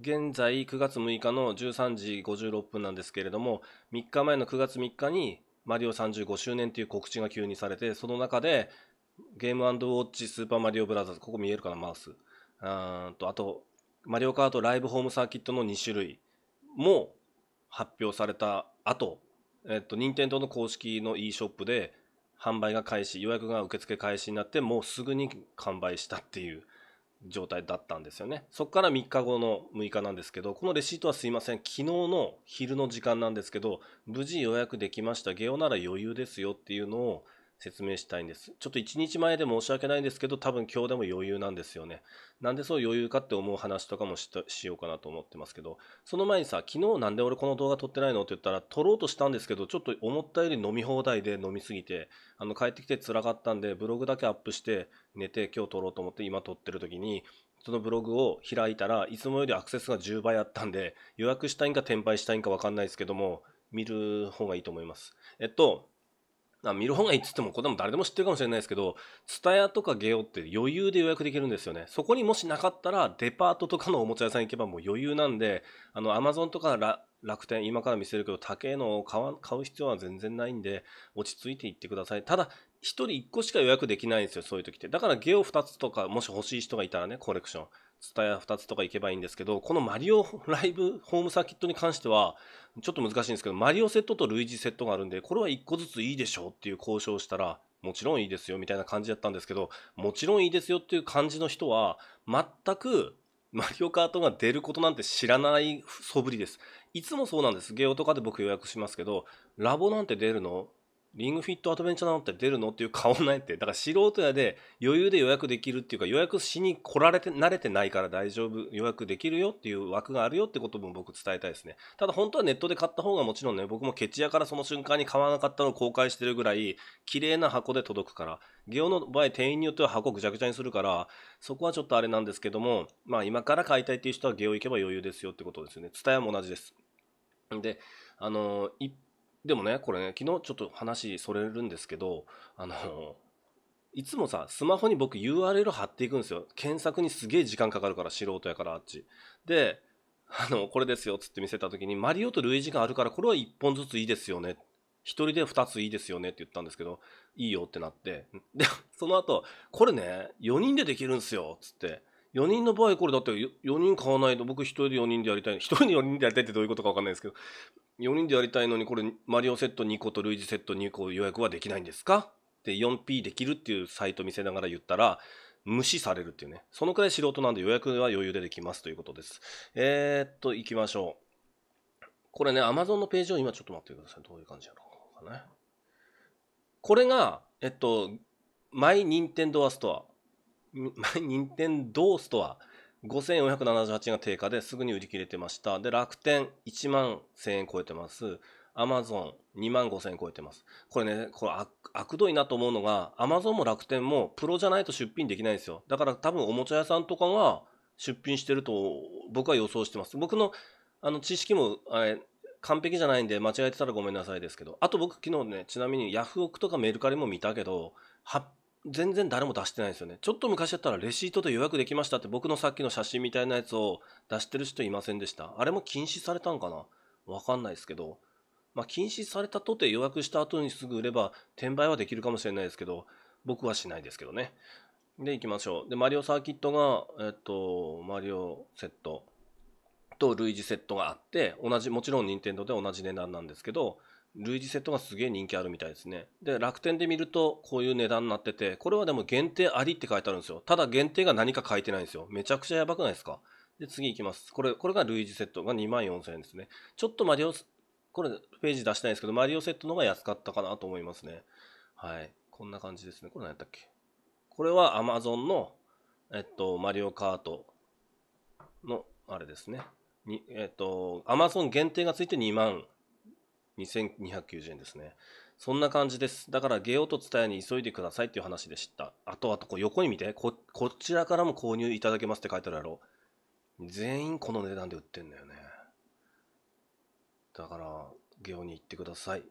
現在9月6日の13時56分なんですけれども3日前の9月3日に「マリオ35周年」という告知が急にされてその中でゲームウォッチスーパーマリオブラザーズここ見えるかなマウスあとあとマリオカートライブホームサーキットの2種類も発表された後えっと任天堂の公式の e ショップで販売が開始予約が受付開始になってもうすぐに完売したっていう状態だったんですよねそこから3日後の6日なんですけどこのレシートはすいません昨日の昼の時間なんですけど無事予約できましたゲオなら余裕ですよっていうのを説明したいんです。ちょっと1日前で申し訳ないんですけど、多分今日でも余裕なんですよね。なんでそう余裕かって思う話とかもしようかなと思ってますけど、その前にさ、昨日なんで俺この動画撮ってないのって言ったら、撮ろうとしたんですけど、ちょっと思ったより飲み放題で飲みすぎて、あの帰ってきて辛かったんで、ブログだけアップして、寝て今日撮ろうと思って今撮ってる時に、そのブログを開いたらいつもよりアクセスが10倍あったんで予約したいんか転売したいんか分かんないですけども見る方がいいと思います。えっとあ見る方がいいっつってもこれも誰でも知ってるかもしれないですけど TSUTAYA とかゲオって余裕で予約できるんですよねそこにもしなかったらデパートとかのおもちゃ屋さん行けばもう余裕なんであの Amazon とか楽天今から見せるけど高いのを買う必要は全然ないんで落ち着いていってくださいただ1人1個しか予約できないんですよそういう時ってだからゲオ2つとかもし欲しい人がいたらねコレクションツタヤ2つとか行けばいいんですけど、このマリオライブホームサーキットに関しては、ちょっと難しいんですけど、マリオセットとルイージセットがあるんで、これは1個ずついいでしょうっていう交渉をしたら、もちろんいいですよみたいな感じだったんですけど、もちろんいいですよっていう感じの人は、全くマリオカートが出ることなんて知らない素振りです。いつもそうなんです。ゲオとかで僕予約しますけど、ラボなんて出るのリングフィットアドベンチャーなのって出るのっていう顔ないって。だから素人やで余裕で予約できるっていうか予約しに来られて、慣れてないから大丈夫。予約できるよっていう枠があるよってことも僕伝えたいですね。ただ本当はネットで買った方がもちろんね、僕もケチ屋からその瞬間に買わなかったのを公開してるぐらい、綺麗な箱で届くから。ゲオの場合店員によっては箱ぐちゃぐちゃにするから、そこはちょっとあれなんですけども、まあ今から買いたいっていう人はゲオ行けば余裕ですよってことですよね。伝えも同じです。で、あの、一でもね、これね、昨日ちょっと話それるんですけど、あの、いつもさ、スマホに僕 URL 貼っていくんですよ。検索にすげえ時間かかるから素人やからあっち。で、あの、これですよつって見せた時に、マリオとルイがあるからこれは1本ずついいですよね。1人で2ついいですよねって言ったんですけど、いいよってなって。で、その後、これね、4人でできるんですよつって。4人の場合これだって4人買わないと僕1人で4人でやりたい1人で4人でやりたいってどういうことか分かんないですけど4人でやりたいのにこれマリオセット2個とルイージセット2個予約はできないんですかで、4P できるっていうサイト見せながら言ったら無視されるっていうねそのくらい素人なんで予約は余裕でできますということですえー、っと行きましょうこれね Amazon のページを今ちょっと待ってくださいどういう感じやろうかねこれがえっとマイ・ニンテンドアストア任天堂ストア5478円が定価ですぐに売り切れてました。で、楽天1万1000円超えてます。アマゾン2万5000円超えてます。これね、これ悪どいなと思うのが、アマゾンも楽天もプロじゃないと出品できないんですよ。だから多分おもちゃ屋さんとかが出品してると僕は予想してます。僕のあの知識もあれ完璧じゃないんで間違えてたらごめんなさいですけど、あと僕昨日ね、ちなみにヤフオクとかメルカリも見たけど、全然誰も出してないですよね。ちょっと昔やったらレシートで予約できましたって僕のさっきの写真みたいなやつを出してる人いませんでした。あれも禁止されたんかなわかんないですけど。まあ禁止されたとて予約した後にすぐ売れば転売はできるかもしれないですけど、僕はしないですけどね。で、行きましょう。で、マリオサーキットが、えっと、マリオセットと類似セットがあって、同じ、もちろん任天堂で同じ値段なんですけど、類似セットがすげえ人気あるみたいですね。で、楽天で見るとこういう値段になってて、これはでも限定ありって書いてあるんですよ。ただ限定が何か書いてないんですよ。めちゃくちゃやばくないですかで、次いきます。これ、これが類似セットが24,000円ですね。ちょっとマリオ、これページ出したいんですけど、マリオセットの方が安かったかなと思いますね。はい。こんな感じですね。これ何やったっけこれは Amazon の、えっと、マリオカートの、あれですね。にえっと、Amazon 限定がついて2万2290円ですね。そんな感じです。だからゲオと伝えに急いでくださいっていう話でした。あと、あと、こう横に見てこ、こちらからも購入いただけますって書いてあるやろ。全員この値段で売ってんだよね。だから、ゲオに行ってください。